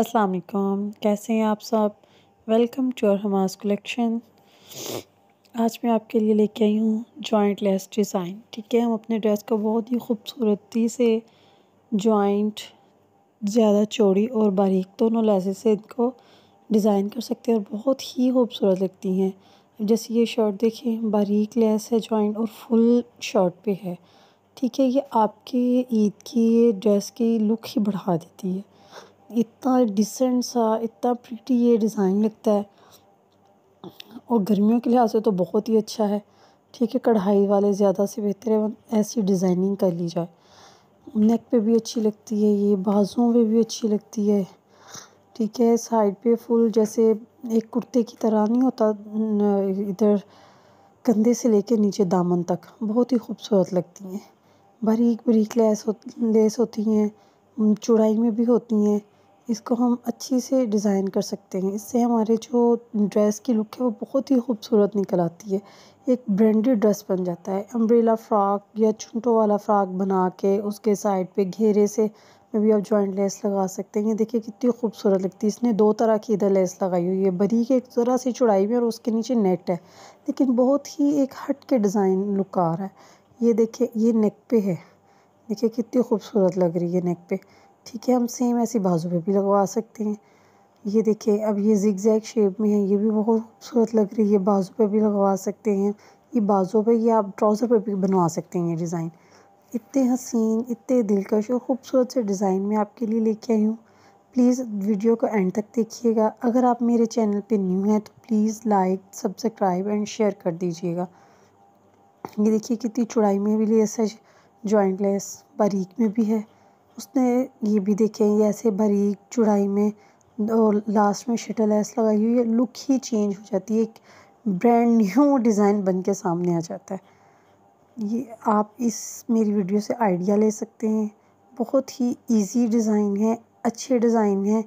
अस्सलाम वालेकुम कैसे हैं आप सब वेलकम टू और हमास कलेक्शन आज मैं आपके लिए लेके आई हूँ जॉइंट लेस डिज़ाइन ठीक है हम अपने ड्रेस को बहुत ही खूबसूरती से जॉइंट ज़्यादा चौड़ी और बारीक दोनों लेसेस से इनको डिज़ाइन कर सकते हैं और बहुत ही खूबसूरत लगती हैं जैसे ये शर्ट देखें बारीक लेस है जॉइंट और फुल शर्ट पे है ठीक है ये आपके ईद की ड्रेस की लुक ही बढ़ा देती है इतना डिसेंट सा इतना प्रिटी ये डिज़ाइन लगता है और गर्मियों के लिहाज से तो बहुत ही अच्छा है ठीक है कढ़ाई वाले ज़्यादा से बेहतर है ऐसी डिज़ाइनिंग कर ली जाए नेक पे भी अच्छी लगती है ये बाजुओं पे भी अच्छी लगती है ठीक है साइड पे फुल जैसे एक कुर्ते की तरह नहीं होता इधर कंधे से लेके नीचे दामन तक बहुत ही खूबसूरत लगती हैं बारीक बारीक लेस हो लेस होती हैं चौड़ाई में भी होती हैं इसको हम अच्छी से डिज़ाइन कर सकते हैं इससे हमारे जो ड्रेस की लुक है वो बहुत ही खूबसूरत निकल आती है एक ब्रांडेड ड्रेस बन जाता है अम्ब्रेला फ़्राक या चुंटों वाला फ़्राक बना के उसके साइड पे घेरे से में भी आप जॉइंट लेस लगा सकते हैं ये देखिए कितनी खूबसूरत लगती है इसने दो तरह की इधर लेस लगाई हुई है बरी के एक ज़रा सी चौड़ाई में और उसके नीचे नेट है लेकिन बहुत ही एक हट के डिज़ाइन लुक आ रहा है ये देखिए ये नेक पे है देखिए कितनी खूबसूरत लग रही है नेक पे ठीक है हम सेम ऐसी बाजू पे भी लगवा सकते हैं ये देखिए अब ये जिग जैग शेप में है ये भी बहुत खूबसूरत लग रही है बाजू पे भी लगवा सकते हैं ये बाजू पे या आप ट्राउज़र पे भी बनवा सकते हैं ये डिज़ाइन इतने हसीन इतने दिलकश और ख़ूबसूरत से डिज़ाइन मैं आपके लिए लेके आई हूँ प्लीज़ वीडियो को एंड तक देखिएगा अगर आप मेरे चैनल पर न्यू हैं तो please like subscribe and share कर दीजिएगा ये देखिए कितनी चौड़ाई में भी लेस है जॉइंट लेस बारीक में भी है उसने ये भी देखे ये ऐसे बारीक चुड़ाई में और लास्ट में शटल लेस लगाई हुई है लुक ही चेंज हो जाती है एक ब्रांड न्यू डिज़ाइन बन के सामने आ जाता है ये आप इस मेरी वीडियो से आइडिया ले सकते हैं बहुत ही इजी डिज़ाइन है अच्छे डिज़ाइन है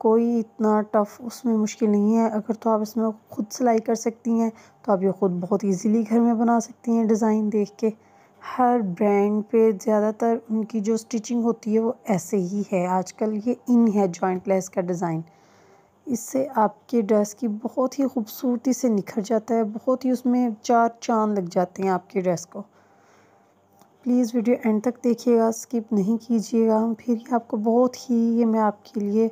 कोई इतना टफ़ उसमें मुश्किल नहीं है अगर तो आप इसमें खुद सिलाई कर सकती हैं तो आप ये ख़ुद बहुत इजीली घर में बना सकती हैं डिज़ाइन देख के हर ब्रांड पे ज़्यादातर उनकी जो स्टिचिंग होती है वो ऐसे ही है आजकल ये इन है जॉइंट लेस का डिज़ाइन इससे आपके ड्रेस की बहुत ही खूबसूरती से निखर जाता है बहुत ही उसमें चार चांद लग जाते हैं आपके ड्रेस को प्लीज़ वीडियो एंड तक देखिएगा स्किप नहीं कीजिएगा फिर आपको बहुत ही ये मैं आपके लिए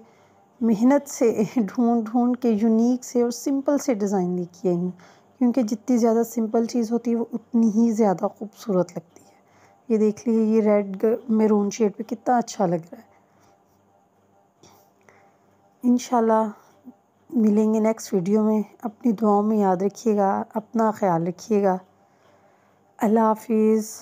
मेहनत से ढूंढ ढूंढ के यूनिक से और सिंपल से डिज़ाइन लेके आई हूँ क्योंकि जितनी ज़्यादा सिंपल चीज़ होती है वो उतनी ही ज़्यादा खूबसूरत लगती है ये देख लीजिए ये रेड मेरून शेड पे कितना अच्छा लग रहा है इन मिलेंगे नेक्स्ट वीडियो में अपनी दुआओं में याद रखिएगा अपना ख्याल रखिएगा अल्लाह हाफिज़